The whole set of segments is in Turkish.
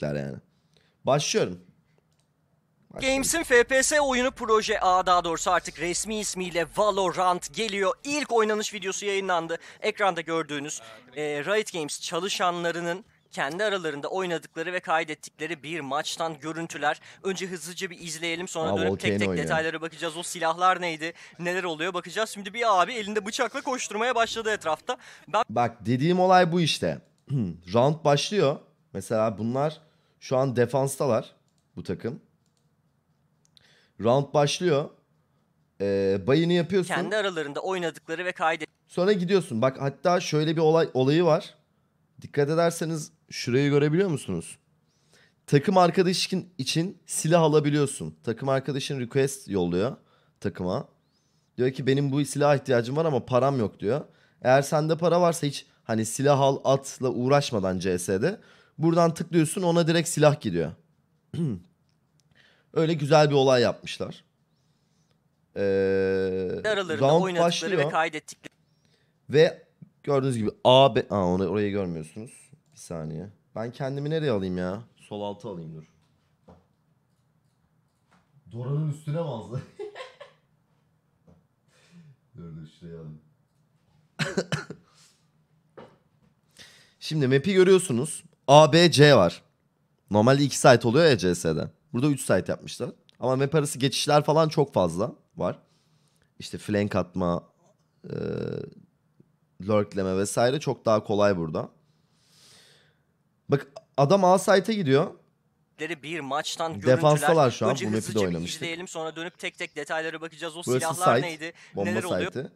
yani. Başlıyorum. Games'in FPS oyunu proje A daha doğrusu artık resmi ismiyle Valorant geliyor. İlk oynanış videosu yayınlandı. Ekranda gördüğünüz e, Riot Games çalışanlarının kendi aralarında oynadıkları ve kaydettikleri bir maçtan görüntüler. Önce hızlıca bir izleyelim sonra Aa, dönüp tek tek oynuyor. detaylara bakacağız. O silahlar neydi? Neler oluyor bakacağız. Şimdi bir abi elinde bıçakla koşturmaya başladı etrafta. Ben... Bak dediğim olay bu işte. Round başlıyor. Mesela bunlar şu an defanstalar bu takım. Round başlıyor. Ee, bayını yapıyorsun. Kendi aralarında oynadıkları ve kaydet. Sonra gidiyorsun. Bak hatta şöyle bir olay olayı var. Dikkat ederseniz şurayı görebiliyor musunuz? Takım arkadaşın için silah alabiliyorsun. Takım arkadaşın request yolluyor takıma. Diyor ki benim bu silaha ihtiyacım var ama param yok diyor. Eğer sende para varsa hiç hani silah al atla uğraşmadan CS'de Buradan tıklıyorsun ona direkt silah gidiyor. Öyle güzel bir olay yapmışlar. Ee, Aralarında round oynadıkları başlıyor. ve kaydettikleri. Ve gördüğünüz gibi A, B... Aa, orayı, orayı görmüyorsunuz. Bir saniye. Ben kendimi nereye alayım ya? Sol altı alayım dur. Dora'nın üstüne bazlı. dur dur şuraya alayım. Şimdi map'i görüyorsunuz. A, B, C var. Normalde 2 site oluyor ya CS'de. Burada 3 site yapmışlar. Ama map arası geçişler falan çok fazla var. İşte flank atma, e, lurkleme vesaire çok daha kolay burada. Bak adam A site'e gidiyor. Dedikleri bir maçtan görüntüler. şu an Önce bu map'i de oynamıştık. izleyelim sonra dönüp tek tek detaylara bakacağız. O Burası silahlar site, neydi? Bomba neler oluyor? Bak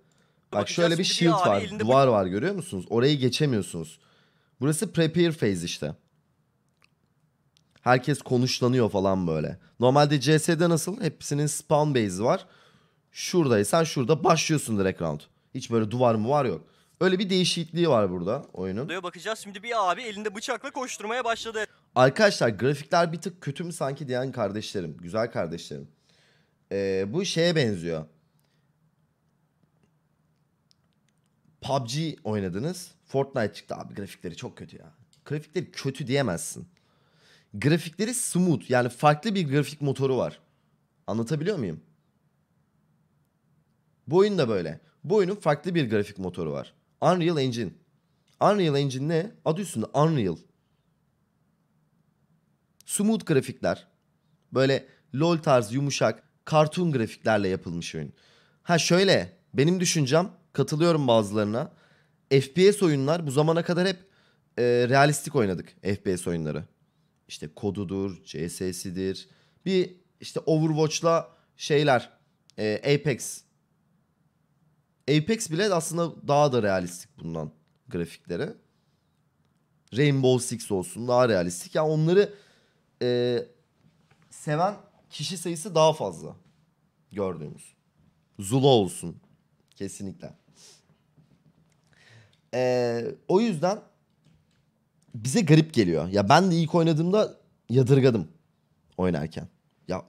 bakacağız. şöyle bir shield var. elinde- Duvar var görüyor musunuz? Orayı geçemiyorsunuz. Burası prepare phase işte. Herkes konuşlanıyor falan böyle. Normalde CS'de nasıl? Hepsinin spawn base'i var. Şuradaysan şurada başlıyorsun direkt round. Hiç böyle duvar mı var yok. Öyle bir değişikliği var burada oyunun. Odaya bakacağız. Şimdi bir abi elinde bıçakla koşturmaya başladı. Arkadaşlar grafikler bir tık kötü mü sanki diyen kardeşlerim. Güzel kardeşlerim. Ee, bu şeye benziyor. PUBG oynadınız. Fortnite çıktı abi grafikleri çok kötü ya. Grafikleri kötü diyemezsin. Grafikleri smooth yani farklı bir grafik motoru var. Anlatabiliyor muyum? Bu oyun da böyle. Bu oyunun farklı bir grafik motoru var. Unreal Engine. Unreal Engine ne? Adı üstünde Unreal. Smooth grafikler. Böyle LOL tarz yumuşak, kartun grafiklerle yapılmış oyun. Ha şöyle, benim düşüncem, katılıyorum bazılarına. FPS oyunlar bu zamana kadar hep e, realistik oynadık FPS oyunları. İşte kodudur, CS'sidir. Bir işte Overwatch'la şeyler e, Apex. Apex bile aslında daha da realistik bundan grafikleri. Rainbow Six olsun daha realistik. Yani onları e, seven kişi sayısı daha fazla gördüğümüz. Zula olsun kesinlikle. Ee, o yüzden bize garip geliyor. Ya ben de ilk oynadığımda yadırgadım oynarken. Ya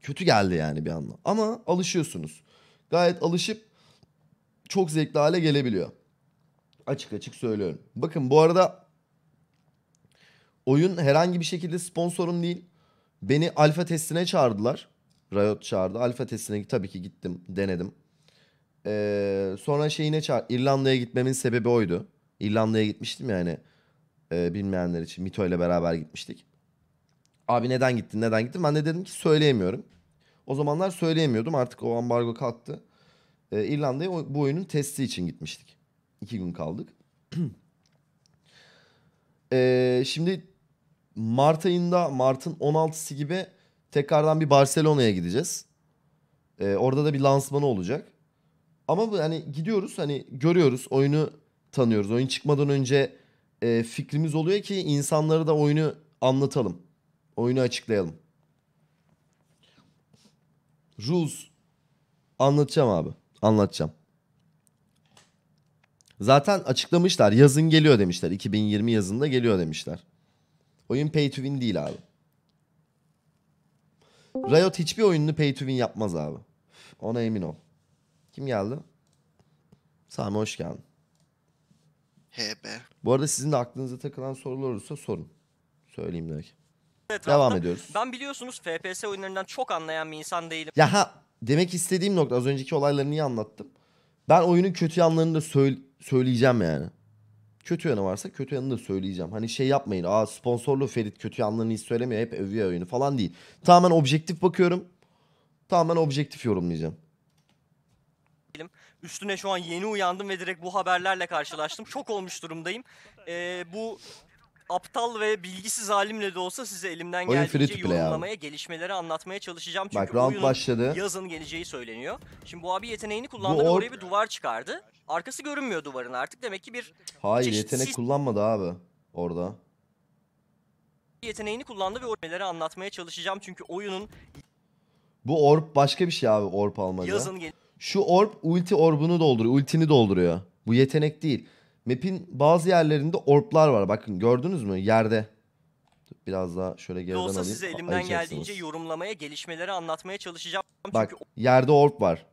kötü geldi yani bir anda. Ama alışıyorsunuz. Gayet alışıp çok zevkli hale gelebiliyor. Açık açık söylüyorum. Bakın bu arada oyun herhangi bir şekilde sponsorum değil. Beni alfa testine çağırdılar. Riot çağırdı. Alfa testine tabii ki gittim, denedim. Ee, sonra şeyine çağır. İrlanda'ya gitmemin sebebi oydu. İrlanda'ya gitmiştim yani. E, bilmeyenler için. Mito ile beraber gitmiştik. Abi neden gittin neden gittin? Ben de dedim ki söyleyemiyorum. O zamanlar söyleyemiyordum. Artık o ambargo kalktı. Ee, İrlanda'ya bu oyunun testi için gitmiştik. İki gün kaldık. ee, şimdi Mart ayında Mart'ın 16'sı gibi tekrardan bir Barcelona'ya gideceğiz. Ee, orada da bir lansmanı olacak. Ama bu hani gidiyoruz hani görüyoruz oyunu tanıyoruz. Oyun çıkmadan önce e, fikrimiz oluyor ki insanlara da oyunu anlatalım. Oyunu açıklayalım. Rules anlatacağım abi. Anlatacağım. Zaten açıklamışlar. Yazın geliyor demişler. 2020 yazında geliyor demişler. Oyun pay to win değil abi. Riot hiçbir oyununu pay to win yapmaz abi. Ona emin ol. Kim geldi? Sami hoş geldin. HB. Bu arada sizin de aklınıza takılan sorular olursa sorun. Söyleyeyim demek. Etrafta. Devam ediyoruz. Ben biliyorsunuz FPS oyunlarından çok anlayan bir insan değilim. Ya ha demek istediğim nokta az önceki olayları niye anlattım? Ben oyunun kötü yanlarını da söyle, söyleyeceğim yani. Kötü yanı varsa kötü yanını da söyleyeceğim. Hani şey yapmayın. Aa sponsorlu Ferit kötü yanlarını hiç söylemiyor. Hep övüyor oyunu falan değil. Tamamen objektif bakıyorum. Tamamen objektif yorumlayacağım. Üstüne şu an yeni uyandım ve direkt bu haberlerle karşılaştım. Şok olmuş durumdayım. Ee, bu aptal ve bilgisiz halimle de olsa size elimden Oyun geldiğince free yorumlamaya, gelişmeleri anlatmaya çalışacağım. Çünkü Bak, round başladı. yazın geleceği söyleniyor. Şimdi bu abi yeteneğini kullandı ve oraya bir duvar çıkardı. Arkası görünmüyor duvarın artık. Demek ki bir Hayır Çeşit- yetenek kullanmadı abi orada. yeteneğini kullandı ve oraya anlatmaya çalışacağım. Çünkü oyunun Bu orb başka bir şey abi orb almaca. yazın geleceği şu orb ulti orbunu dolduruyor. Ultini dolduruyor. Bu yetenek değil. Map'in bazı yerlerinde orblar var. Bakın gördünüz mü? Yerde. Biraz daha şöyle geriden olsa size elimden geldiğince yorumlamaya, gelişmeleri anlatmaya çalışacağım. Bak yerde orb var.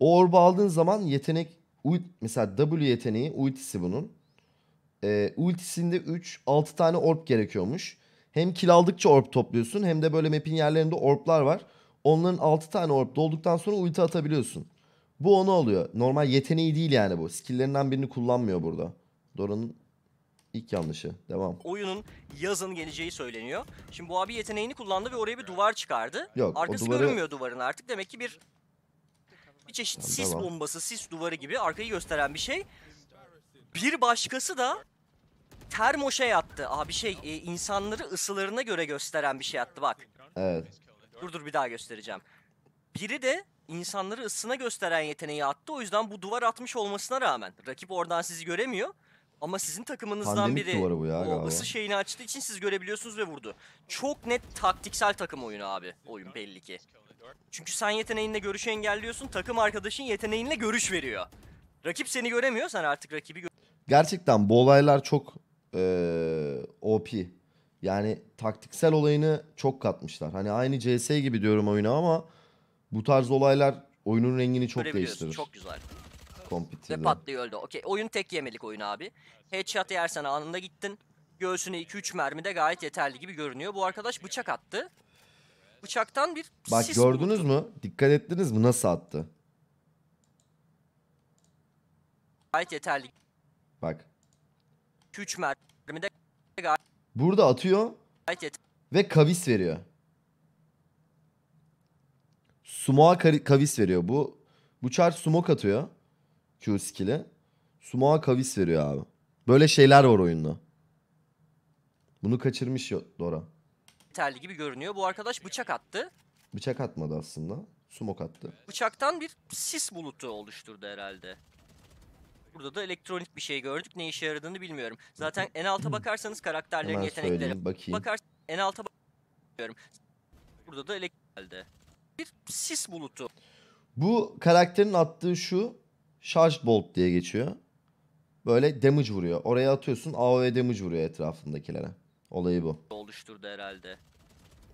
O orbu aldığın zaman yetenek ult, mesela W yeteneği ultisi bunun. Ee, ultisinde 3 6 tane orb gerekiyormuş. Hem kill aldıkça orb topluyorsun hem de böyle map'in yerlerinde orblar var. Onların 6 tane orb dolduktan sonra ulti atabiliyorsun. Bu onu alıyor. Normal yeteneği değil yani bu. Skill'lerinden birini kullanmıyor burada. Doran'ın ilk yanlışı. Devam. Oyunun yazın geleceği söyleniyor. Şimdi bu abi yeteneğini kullandı ve oraya bir duvar çıkardı. Yok, Arkası duvarı... görünmüyor duvarın artık. Demek ki bir bir çeşit tamam, sis tamam. bombası, sis duvarı gibi arkayı gösteren bir şey. Bir başkası da termo şey attı. Abi şey e, insanları ısılarına göre gösteren bir şey attı bak. Evet. Dur dur bir daha göstereceğim. Biri de insanları ısına gösteren yeteneği attı. O yüzden bu duvar atmış olmasına rağmen rakip oradan sizi göremiyor. Ama sizin takımınızdan Pandemik biri duvarı bu ya o galiba. ısı şeyini açtığı için siz görebiliyorsunuz ve vurdu. Çok net taktiksel takım oyunu abi. Oyun belli ki. Çünkü sen yeteneğinle görüşü engelliyorsun. Takım arkadaşın yeteneğinle görüş veriyor. Rakip seni göremiyor. Sen artık rakibi gö- Gerçekten bu olaylar çok eee, OP. Yani taktiksel olayını çok katmışlar. Hani aynı CS gibi diyorum oyunu ama bu tarz olaylar oyunun rengini çok değiştirir. Çok güzel. Ve patlıyor öldü. Okey oyun tek yemelik oyun abi. Headshot yersen anında gittin. Göğsüne 2-3 mermi de gayet yeterli gibi görünüyor. Bu arkadaş bıçak attı. Bıçaktan bir Bak gördünüz mü? Dikkat ettiniz mi? Nasıl attı? Gayet yeterli. Bak. 2-3 mermi de Burada atıyor gayet yeterli ve kavis veriyor. Sumoa kavis veriyor. Bu bu charge smoke atıyor. Q skill'i. Sumoa kavis veriyor abi. Böyle şeyler var oyunda. Bunu kaçırmış Dora. Yeterli gibi görünüyor. Bu arkadaş bıçak attı. Bıçak atmadı aslında. Sumok attı. Bıçaktan bir sis bulutu oluşturdu herhalde. Burada da elektronik bir şey gördük. Ne işe yaradığını bilmiyorum. Zaten en alta hmm. bakarsanız karakterlerin yetenekleri. Bakayım. Bakar en alta bakıyorum. Burada da elektronik bir sis bulutu. Bu karakterin attığı şu Charge Bolt diye geçiyor. Böyle damage vuruyor. Oraya atıyorsun AoE damage vuruyor etrafındakilere. Olayı bu. Oluşturdu herhalde.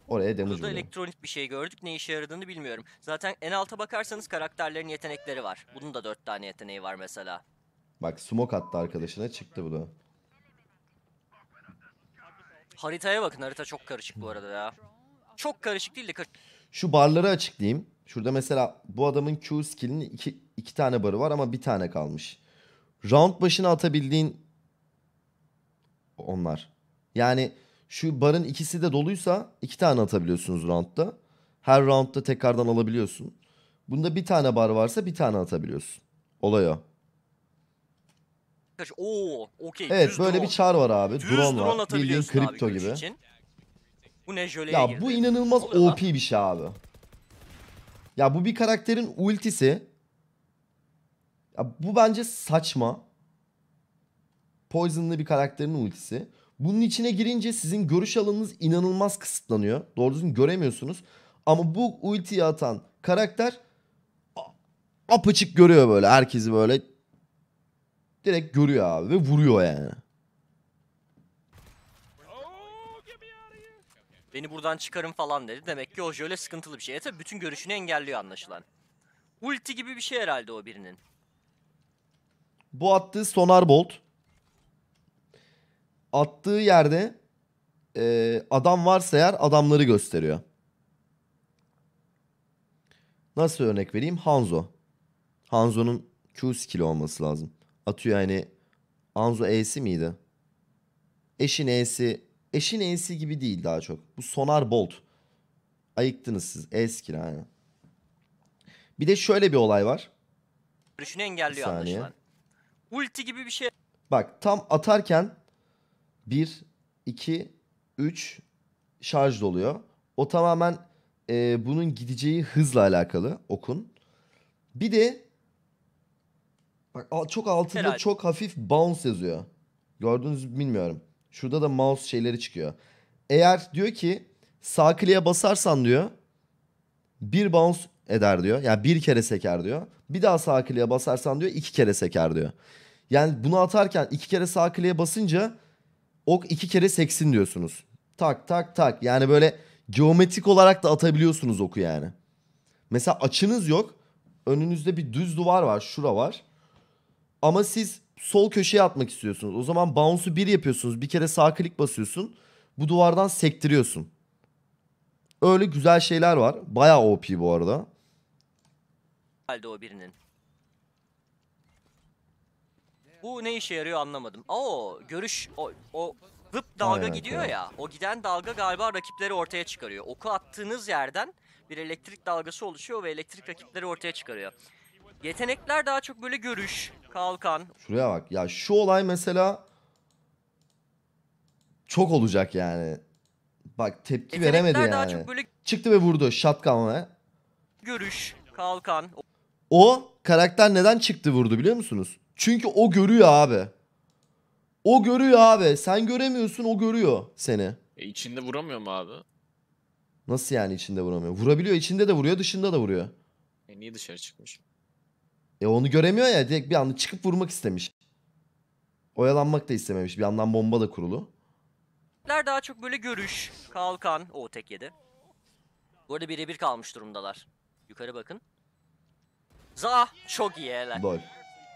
Oraya damage vuruyor. elektronik bir şey gördük. Ne işe yaradığını bilmiyorum. Zaten en alta bakarsanız karakterlerin yetenekleri var. Bunun da 4 tane yeteneği var mesela. Bak smoke attı arkadaşına çıktı bu da. Haritaya bakın harita çok karışık bu arada ya. Çok karışık değil de karışık. Şu barları açıklayayım. Şurada mesela bu adamın Q skill'in iki, iki tane barı var ama bir tane kalmış. Round başına atabildiğin onlar. Yani şu barın ikisi de doluysa iki tane atabiliyorsunuz roundda. Her roundda tekrardan alabiliyorsun. Bunda bir tane bar varsa bir tane atabiliyorsun. Olay o. Oo, okey. Evet böyle drone. bir çar var abi. Düz drone var. Bildiğin kripto gibi. Için. Bu ne jöleye Ya girdi. bu inanılmaz Oluyor lan. bir şey abi. Ya bu bir karakterin ultisi. Ya bu bence saçma. Poison'lı bir karakterin ultisi. Bunun içine girince sizin görüş alanınız inanılmaz kısıtlanıyor. Doğru düzgün göremiyorsunuz. Ama bu ultiyi atan karakter apaçık görüyor böyle. Herkesi böyle direkt görüyor abi ve vuruyor yani. Beni buradan çıkarın falan dedi. Demek ki Ojo öyle sıkıntılı bir şey. E tabi bütün görüşünü engelliyor anlaşılan. Ulti gibi bir şey herhalde o birinin. Bu attığı sonar bolt. Attığı yerde e, adam varsa eğer adamları gösteriyor. Nasıl örnek vereyim? Hanzo. Hanzo'nun Q skill olması lazım. Atıyor yani Hanzo E'si miydi? Eşin E'si Eşin ensi gibi değil daha çok. Bu sonar bolt. Ayıktınız siz. Eski yani. Bir de şöyle bir olay var. Görüşünü engelliyor Bir anlaşılan. Ulti gibi bir şey Bak tam atarken 1, 2, 3 şarj doluyor. O tamamen e, bunun gideceği hızla alakalı okun. Bir de bak çok altında Herhalde. çok hafif bounce yazıyor. Gördünüz bilmiyorum. Şurada da mouse şeyleri çıkıyor. Eğer diyor ki sağ kliğe basarsan diyor bir bounce eder diyor. Yani bir kere seker diyor. Bir daha sağ kliğe basarsan diyor iki kere seker diyor. Yani bunu atarken iki kere sağ kliğe basınca ok iki kere seksin diyorsunuz. Tak tak tak. Yani böyle geometrik olarak da atabiliyorsunuz oku yani. Mesela açınız yok. Önünüzde bir düz duvar var. Şura var. Ama siz sol köşeye atmak istiyorsunuz. O zaman bounce'u bir yapıyorsunuz. Bir kere sağ klik basıyorsun. Bu duvardan sektiriyorsun. Öyle güzel şeyler var. Baya OP bu arada. Halde o birinin. Bu ne işe yarıyor anlamadım. Oo görüş o, o vıp dalga Aynen, gidiyor evet. ya. O giden dalga galiba rakipleri ortaya çıkarıyor. Oku attığınız yerden bir elektrik dalgası oluşuyor ve elektrik rakipleri ortaya çıkarıyor. Yetenekler daha çok böyle görüş, Kalkan. Şuraya bak. Ya şu olay mesela çok olacak yani. Bak tepki Yetenekler veremedi daha yani. çok böyle- Çıktı ve vurdu shotgun'la. Görüş. Kalkan. O karakter neden çıktı vurdu biliyor musunuz? Çünkü o görüyor abi. O görüyor abi. Sen göremiyorsun o görüyor seni. E içinde vuramıyor mu abi? Nasıl yani içinde vuramıyor? Vurabiliyor içinde de vuruyor dışında da vuruyor. E niye dışarı çıkmış? E onu göremiyor ya direkt bir anda çıkıp vurmak istemiş. Oyalanmak da istememiş. Bir yandan bomba da kurulu. Daha çok böyle görüş, kalkan. O tek yedi. Bu arada birebir kalmış durumdalar. Yukarı bakın. Za çok iyi helal. Lol.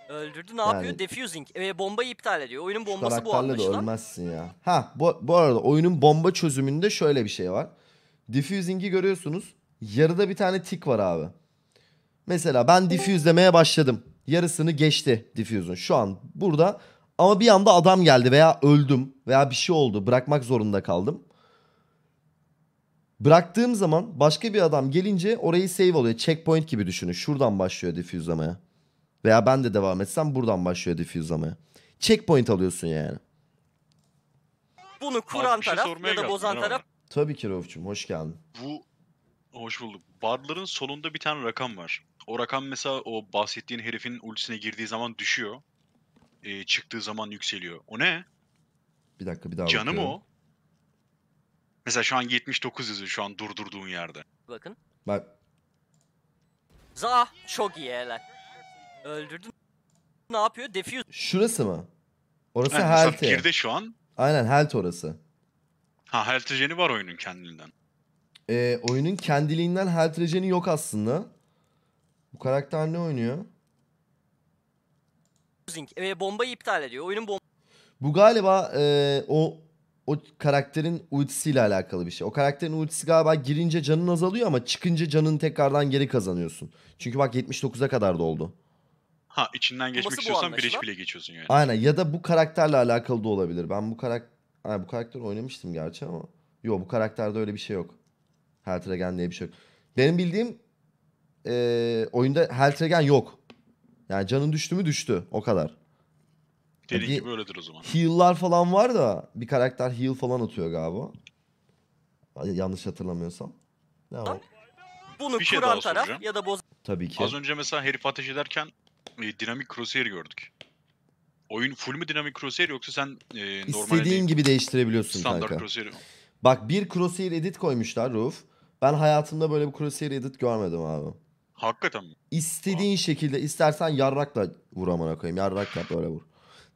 Öldürdü ne yani, yapıyor? Defusing. E, bombayı iptal ediyor. Oyunun bombası bu anlaşılan. de ölmezsin ya. Ha bu, bu arada oyunun bomba çözümünde şöyle bir şey var. Defusing'i görüyorsunuz. Yarıda bir tane tik var abi. Mesela ben diffüzlemeye başladım. Yarısını geçti diffüzün şu an burada. Ama bir anda adam geldi veya öldüm veya bir şey oldu. Bırakmak zorunda kaldım. Bıraktığım zaman başka bir adam gelince orayı save oluyor. Checkpoint gibi düşünün. Şuradan başlıyor diffüzlemeye. Veya ben de devam etsem buradan başlıyor diffüzlemeye. Checkpoint alıyorsun yani. Bunu kuran şey taraf ya da geldim, bozan taraf Tabii ki Rauf'cum hoş geldin. Bu hoş bulduk. Bardların sonunda bir tane rakam var. O rakam mesela o bahsettiğin herifin ultisine girdiği zaman düşüyor. Ee, çıktığı zaman yükseliyor. O ne? Bir dakika bir daha Canı mı o? Mesela şu an 79 yazıyor şu an durdurduğun yerde. Bakın. Bak Za çok iyi helal. Öldürdün. Ne yapıyor? Defuse. şurası mı? Orası Yani mesela girdi şu an. Aynen health orası. Ha health rejeni var oyunun kendinden. Ee, oyunun kendiliğinden health rejeni yok aslında. Bu karakter ne oynuyor? Losing. E, bombayı iptal ediyor. Oyunun bomba... Bu galiba e, o o karakterin ile alakalı bir şey. O karakterin ultisi galiba girince canın azalıyor ama çıkınca canın tekrardan geri kazanıyorsun. Çünkü bak 79'a kadar doldu. Ha içinden geçmek istiyorsan bir iş bile geçiyorsun yani. Aynen ya da bu karakterle alakalı da olabilir. Ben bu karakter bu karakteri oynamıştım gerçi ama. Yo bu karakterde öyle bir şey yok. Her tregen diye bir şey yok. Benim bildiğim e, oyunda Heltregen yok. Yani canın düştü mü düştü. O kadar. Dediğin yani gibi öyledir o zaman. Heal'lar falan var da bir karakter heal falan atıyor galiba. Yanlış hatırlamıyorsam. Ne var? Bunu bir şey kuran taraf ya da boz... Tabii ki. Az önce mesela herif ateş ederken e, dinamik crosshair gördük. Oyun full mü dinamik crosshair yoksa sen e, normal İstediğin gibi değiştirebiliyorsun standart kanka. crosshair. Bak bir crosshair edit koymuşlar Ruf. Ben hayatımda böyle bir crosshair edit görmedim abi. Hakikaten mi? İstediğin Aa. şekilde istersen yarrakla vur amına koyayım. Yarrak yap böyle vur.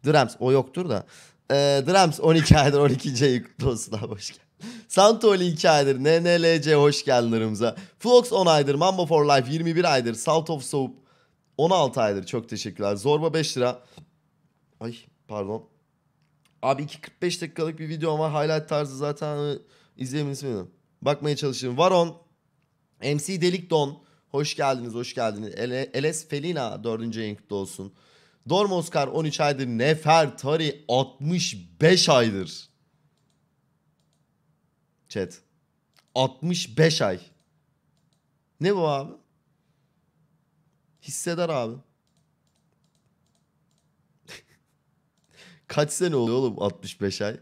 Drums o yoktur da. Ee, Drums 12 aydır 12. ayı kutlu hoş geldin. Santoli 2 aydır. NNLC hoş geldinlerimize. aramıza. Flox 10 aydır. Mambo for Life 21 aydır. Salt of Soap 16 aydır. Çok teşekkürler. Zorba 5 lira. Ay pardon. Abi 2.45 dakikalık bir video ama highlight tarzı zaten hani, izleyebilirsiniz. Bakmaya çalışırım. Varon. MC Delik Don. Hoş geldiniz, hoş geldiniz. Ele, Eles Felina 4. ayın kutlu olsun. Dormoskar 13 aydır. Nefer Tari 65 aydır. Chat. 65 ay. Ne bu abi? Hisseder abi. Kaç sene oluyor oğlum 65 ay?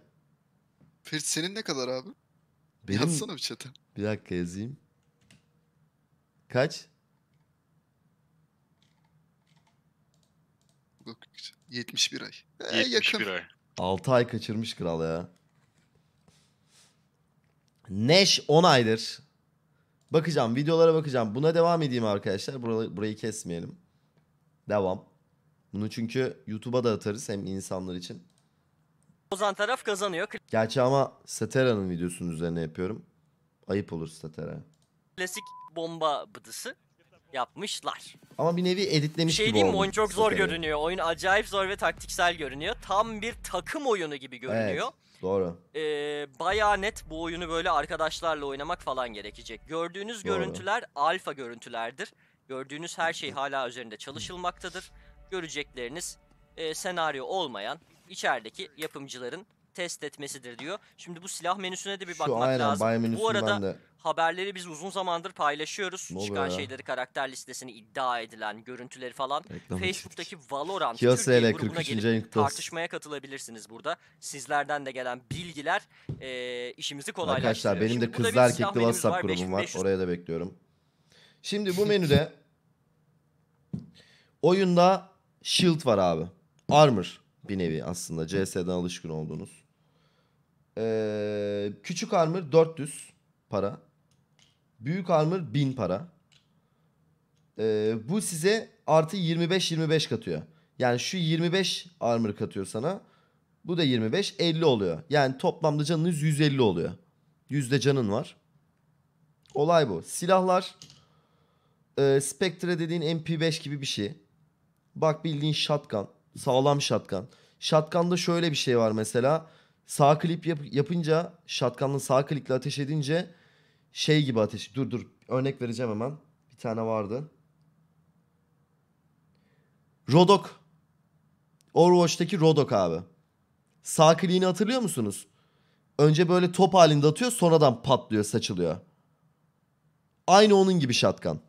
Ferit senin ne kadar abi? Benim... Yatsana bir chat'e. Bir dakika yazayım. Kaç? 71 ay. Ee, 71 yakın. ay. 6 ay kaçırmış kral ya. Neş 10 aydır. Bakacağım videolara bakacağım. Buna devam edeyim arkadaşlar. Burayı, burayı kesmeyelim. Devam. Bunu çünkü YouTube'a da atarız hem insanlar için. Ozan taraf kazanıyor. Gerçi ama Satera'nın videosunun üzerine yapıyorum. Ayıp olur Satera. Klasik bomba bıdısı yapmışlar. Ama bir nevi editlemiş şey gibi diyeyim mi? Oyun çok zor seferi. görünüyor. Oyun acayip zor ve taktiksel görünüyor. Tam bir takım oyunu gibi görünüyor. Evet, doğru. Ee, bayağı net bu oyunu böyle arkadaşlarla oynamak falan gerekecek. Gördüğünüz doğru. görüntüler alfa görüntülerdir. Gördüğünüz her şey hala üzerinde çalışılmaktadır. Görecekleriniz e, senaryo olmayan içerideki yapımcıların test etmesidir diyor. Şimdi bu silah menüsüne de bir Şu bakmak aynen, lazım. Bu arada de. haberleri biz uzun zamandır paylaşıyoruz. Ne Çıkan ya? şeyleri karakter listesini iddia edilen görüntüleri falan. Reklam Facebook'taki Valorant Türkiye grubuna gelip tartışmaya katılabilirsiniz burada. Sizlerden de gelen bilgiler e, işimizi kolaylaştırıyor. Arkadaşlar benim de kızlar erkekli WhatsApp grubum var. Oraya da bekliyorum. Şimdi bu menüde oyunda shield var abi. Armor bir nevi aslında CS'den alışkın olduğunuz. Ee, küçük armor 400 para. Büyük armor 1000 para. Ee, bu size artı 25-25 katıyor. Yani şu 25 armor katıyor sana. Bu da 25 50 oluyor. Yani toplamda canınız 150 oluyor. Yüzde canın var. Olay bu. Silahlar e, Spectre dediğin MP5 gibi bir şey. Bak bildiğin shotgun. Sağlam shotgun. Shotgun'da şöyle bir şey var mesela. Sağ klip yap- yapınca şatkanla sağ klikle ateş edince şey gibi ateş. Dur dur örnek vereceğim hemen. Bir tane vardı. Rodok. Overwatch'taki Rodok abi. Sağ kliğini hatırlıyor musunuz? Önce böyle top halinde atıyor sonradan patlıyor saçılıyor. Aynı onun gibi şatkan.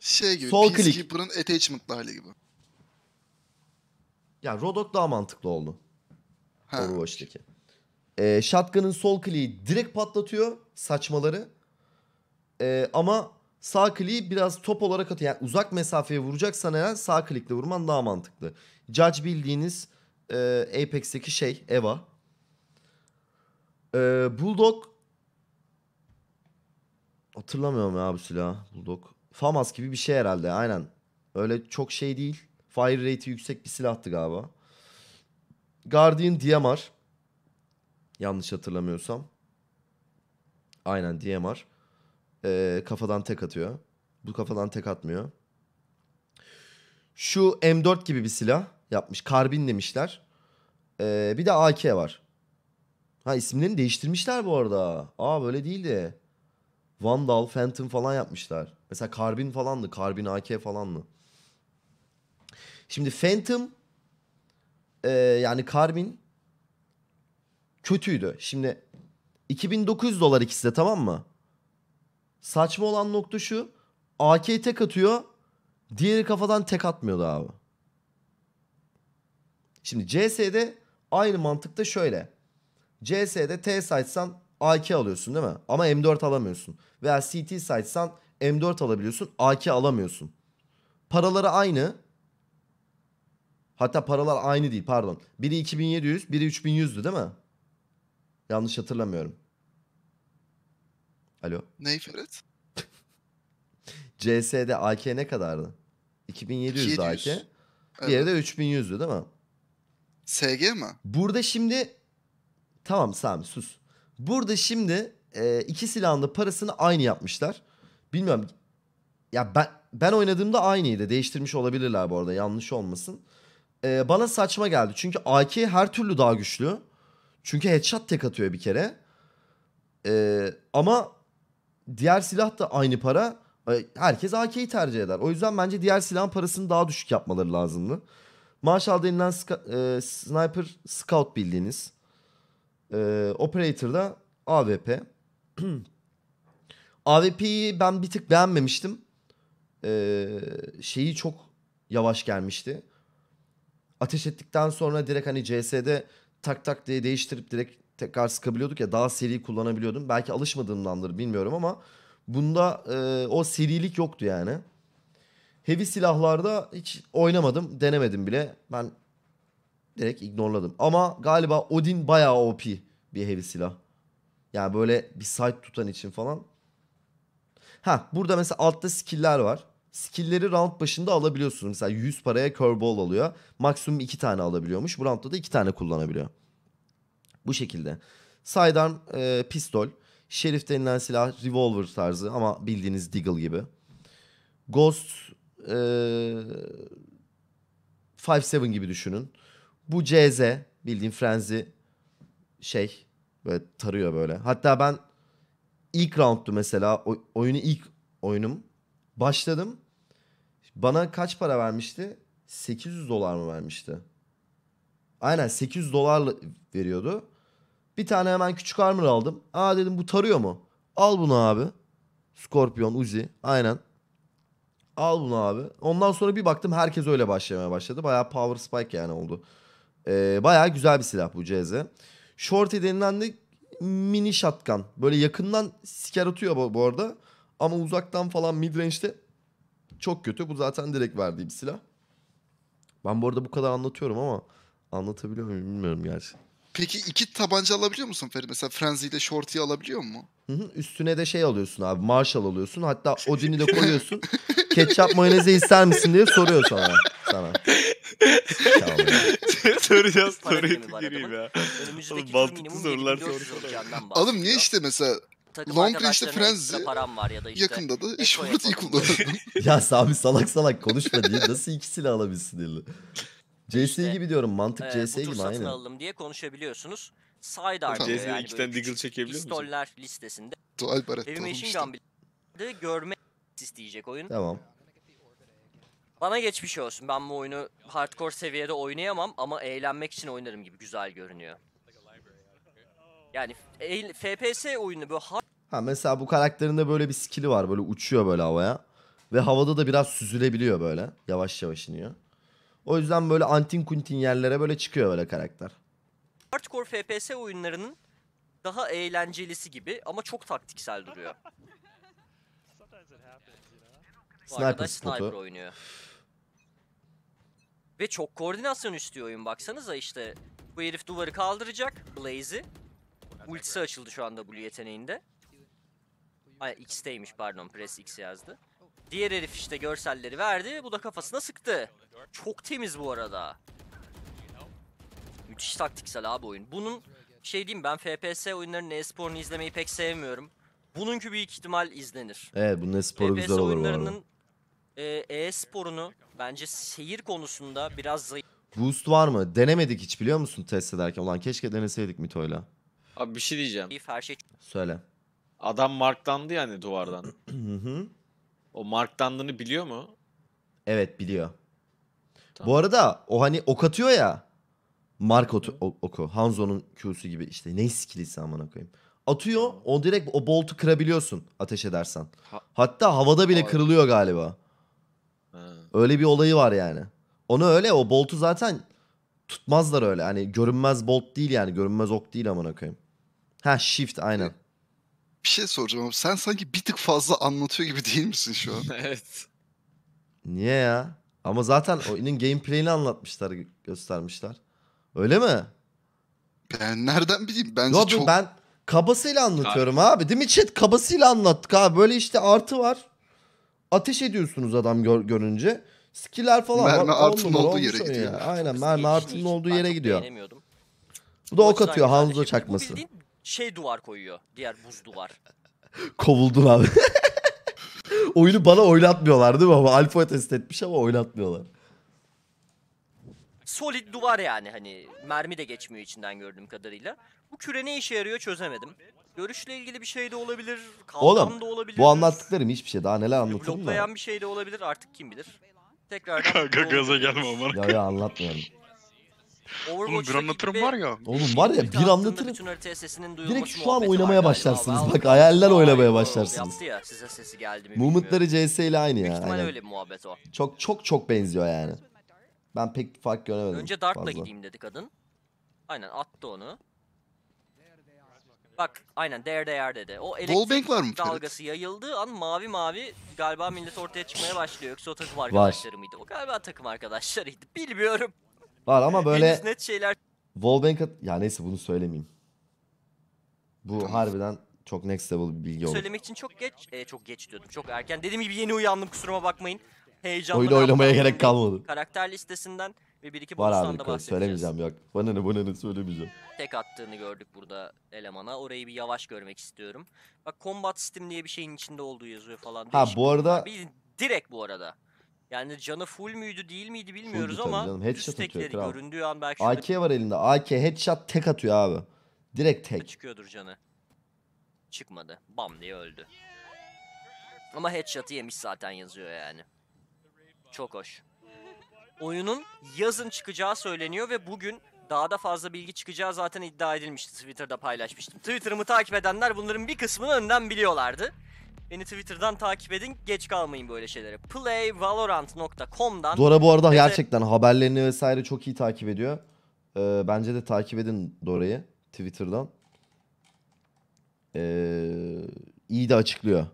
Şey gibi Sol klik. Peacekeeper'ın attachment'lı hali gibi. Ya Rodok daha mantıklı oldu. Ha. E, shotgun'ın sol kliği direkt patlatıyor saçmaları. E, ama sağ kliği biraz top olarak atıyor. Yani uzak mesafeye vuracaksan eğer sağ klikle vurman daha mantıklı. Judge bildiğiniz e, Apex'teki şey Eva. E, Bulldog hatırlamıyorum ya bu silah Bulldog. Famas gibi bir şey herhalde aynen. Öyle çok şey değil. Fire rate'i yüksek bir silahtı galiba. Guardian DMR. Yanlış hatırlamıyorsam. Aynen DMR. Ee, kafadan tek atıyor. Bu kafadan tek atmıyor. Şu M4 gibi bir silah yapmış. Karbin demişler. Ee, bir de AK var. Ha isimlerini değiştirmişler bu arada. Aa böyle değildi. Vandal, Phantom falan yapmışlar. Mesela Karbin falandı. Karbin AK falandı. Şimdi Phantom e, yani Karbin kötüydü. Şimdi 2900 dolar ikisi de tamam mı? Saçma olan nokta şu. AK tek atıyor. Diğeri kafadan tek atmıyordu abi. Şimdi CS'de aynı mantıkta şöyle. CS'de T saytsan AK alıyorsun değil mi? Ama M4 alamıyorsun. Veya CT saytsan M4 alabiliyorsun AK alamıyorsun. Paraları aynı. Hatta paralar aynı değil pardon. Biri 2700 biri 3100'dü değil mi? Yanlış hatırlamıyorum. Alo. Ney Ferit? CS'de AK ne kadardı? 2700 AK. Diğeri evet. de 3100'dü değil mi? SG mi? Burada şimdi tamam Sami sus. Burada şimdi e, iki silahın da parasını aynı yapmışlar. Bilmiyorum. Ya ben ben oynadığımda aynıydı. Değiştirmiş olabilirler bu arada. Yanlış olmasın. E, bana saçma geldi. Çünkü AK her türlü daha güçlü. Çünkü headshot tek atıyor bir kere. Ee, ama diğer silah da aynı para. Ee, herkes AK'yi tercih eder. O yüzden bence diğer silahın parasını daha düşük yapmaları lazımdı. Marshall denilen e, sniper scout bildiğiniz. E, operator da AWP. AWP'yi ben bir tık beğenmemiştim. E, şeyi çok yavaş gelmişti. Ateş ettikten sonra direkt hani CS'de tak tak diye değiştirip direkt tekrar sıkabiliyorduk ya daha seri kullanabiliyordum. Belki alışmadığımdandır bilmiyorum ama bunda e, o serilik yoktu yani. Heavy silahlarda hiç oynamadım, denemedim bile. Ben direkt ignorladım. Ama galiba Odin bayağı OP bir heavy silah. Yani böyle bir site tutan için falan. Ha burada mesela altta skill'ler var skill'leri round başında alabiliyorsunuz. Mesela 100 paraya curveball alıyor. Maksimum 2 tane alabiliyormuş. Bu roundda da 2 tane kullanabiliyor. Bu şekilde. Sidearm e, pistol. Şerif denilen silah revolver tarzı ama bildiğiniz Deagle gibi. Ghost e, 5.7 gibi düşünün. Bu CZ bildiğin Frenzy şey böyle tarıyor böyle. Hatta ben ilk rounddu mesela oyunu ilk oyunum başladım. Bana kaç para vermişti? 800 dolar mı vermişti? Aynen 800 dolar veriyordu. Bir tane hemen küçük armor aldım. Aa dedim bu tarıyor mu? Al bunu abi. Scorpion, Uzi. Aynen. Al bunu abi. Ondan sonra bir baktım herkes öyle başlamaya başladı. Bayağı power spike yani oldu. Ee, bayağı güzel bir silah bu CZ. Shorty denilen de mini shotgun. Böyle yakından siker atıyor bu, bu arada. Ama uzaktan falan midrange'de çok kötü. Bu zaten direkt verdiğim silah. Ben bu arada bu kadar anlatıyorum ama anlatabiliyor muyum bilmiyorum gerçi. Peki iki tabanca alabiliyor musun Ferit? Mesela Frenzy ile Shorty'yi alabiliyor mu? Hı hı. Üstüne de şey alıyorsun abi. Marshall alıyorsun. Hatta Odin'i de koyuyorsun. Ketçap mayoneze ister misin diye soruyor sana. sana. Soracağız. Soruyu gireyim ya. Önümüzdeki Baltıklı sorular soruyor. Oğlum niye işte mesela takım Long Range'de Frenzy param var ya da işte yakında da iş Eşvarat iyi kullanırdım. ya Sami salak salak konuşma diye nasıl iki silah alabilsin diye. CS işte, gibi diyorum mantık e, CS gibi satın aynen. alalım diye konuşabiliyorsunuz. Sidearm tamam. yani iki tane Deagle çekebiliyor musun? Pistoller listesinde. Dual baret Heavy Machine Gun bile görme isteyecek oyun. Tamam. Bana geçmiş olsun. Ben bu oyunu hardcore seviyede oynayamam ama eğlenmek için oynarım gibi güzel görünüyor. Yani FPS oyunu bu hard Ha mesela bu karakterinde böyle bir skili var. Böyle uçuyor böyle havaya. Ve havada da biraz süzülebiliyor böyle. Yavaş yavaş iniyor. O yüzden böyle antin kuntin yerlere böyle çıkıyor böyle karakter. Hardcore FPS oyunlarının daha eğlencelisi gibi ama çok taktiksel duruyor. Bu sniper, sniper oynuyor. Ve çok koordinasyon istiyor oyun baksanıza işte. Bu herif duvarı kaldıracak. Blaze'i. Ultisi açıldı şu anda bu yeteneğinde. Ay X'teymiş pardon. Press X yazdı. Diğer herif işte görselleri verdi. Bu da kafasına sıktı. Çok temiz bu arada. Müthiş taktiksel abi oyun. Bunun şey diyeyim ben FPS oyunlarının e-sporunu izlemeyi pek sevmiyorum. Bununki büyük ihtimal izlenir. Evet bunun e-sporu FPS güzel olur bu arada. oyunlarının e, e-sporunu bence seyir konusunda biraz zayıf. Boost var mı? Denemedik hiç biliyor musun test ederken. Ulan keşke deneseydik Mito'yla. Abi bir şey diyeceğim. Her şey Söyle. Adam marklandı yani duvardan. o marklandığını biliyor mu? Evet biliyor. Tamam. Bu arada o hani ok atıyor ya. Mark ot o, oku. Hanzo'nun Q'su gibi işte. Ne skillisi amına koyayım. Atıyor. O direkt o boltu kırabiliyorsun ateş edersen. Ha- Hatta havada bile Abi. kırılıyor galiba. Ha. Öyle bir olayı var yani. Onu öyle o boltu zaten tutmazlar öyle. Hani görünmez bolt değil yani. Görünmez ok değil amına koyayım. Ha shift aynen bir şey soracağım ama sen sanki bir tık fazla anlatıyor gibi değil misin şu an? evet. Niye ya? Ama zaten oyunun gameplay'ini anlatmışlar, göstermişler. Öyle mi? Ben nereden bileyim? Bence çok... ben kabasıyla anlatıyorum abi. abi. Değil mi chat? Kabasıyla anlattık abi. Böyle işte artı var. Ateş ediyorsunuz adam gör, görünce. Skiller falan mermi var. Artın numara, olduğu yere gidiyor. Ya. Aynen mermi artının olduğu yere gidiyor. Bu da ok atıyor Hanzo çakması. Bu şey duvar koyuyor. Diğer buz duvar. Kovuldun abi. Oyunu bana oynatmıyorlar değil mi ama alfa test etmiş ama oynatmıyorlar. Solid duvar yani hani mermi de geçmiyor içinden gördüğüm kadarıyla. Bu küre ne işe yarıyor çözemedim. Görüşle ilgili bir şey de olabilir, Oğlum, da olabilir. Bu anlattıklarım hiçbir şey daha neler anlatırım mı? Bloklayan bir şey de olabilir artık kim bilir. Tekrardan Kanka gaza gelme amına. Ya ya anlatmıyorum. Oğlum bir anlatırım var ya. Oğlum var ya bir anlatırım. Direkt şu an oynamaya başlarsınız. Bak hayaller oynamaya başlarsınız. Yaptı ya size sesi geldi mi Mumutları CS ile aynı ya. Büyük öyle bir muhabbet o. Çok çok çok benziyor yani. Ben pek fark göremedim. Önce Dart'la gideyim dedi kadın. Aynen attı onu. Bak aynen there they are dedi. O elektrik var mı dalgası evet. yayıldığı an mavi mavi galiba millet ortaya çıkmaya başlıyor. Yoksa o takım arkadaşları var. mıydı? O galiba takım arkadaşlarıydı. Bilmiyorum. Var ama böyle Henüz net şeyler Wallbank ya neyse bunu söylemeyeyim. Bu harbiden çok next level bir bilgi oldu. söylemek için çok geç, e, çok geç diyordum. Çok erken. Dediğim gibi yeni uyandım kusuruma bakmayın. Heyecanlı. Oyunu oynamaya gerek kalmadı. Karakter listesinden ve bir iki Var abi da bahsedeceğiz. söylemeyeceğim yok. Bana ne bana ne söylemeyeceğim. Tek attığını gördük burada elemana. Orayı bir yavaş görmek istiyorum. Bak combat system diye bir şeyin içinde olduğu yazıyor falan. Ha Değişik. bu arada Bir direkt bu arada. Yani canı full müydü değil miydi bilmiyoruz ama canım. Headshot düz atıyor, tekleri göründüğü an belki şurada AK var elinde. AK headshot tek atıyor abi. Direkt tek. çıkıyordur canı. Çıkmadı. Bam diye öldü. Ama headshot'ı yemiş zaten yazıyor yani. Çok hoş. Oyunun yazın çıkacağı söyleniyor ve bugün daha da fazla bilgi çıkacağı zaten iddia edilmişti. Twitter'da paylaşmıştım. Twitter'ımı takip edenler bunların bir kısmını önden biliyorlardı. Beni Twitter'dan takip edin. Geç kalmayın böyle şeylere. Playvalorant.com'dan Dora bu arada gerçekten haberlerini vesaire çok iyi takip ediyor. Ee, bence de takip edin Dora'yı Twitter'dan. Ee, iyi de açıklıyor.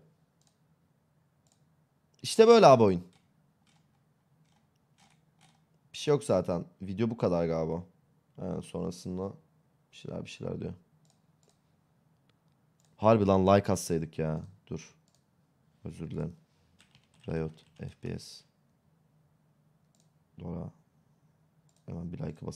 İşte böyle abi oyun. Bir şey yok zaten. Video bu kadar galiba. Yani ee, sonrasında bir şeyler bir şeyler diyor. Harbi lan like atsaydık ya. Dur. Özür dilerim. Riot FPS. Dora. Hemen bir like bas.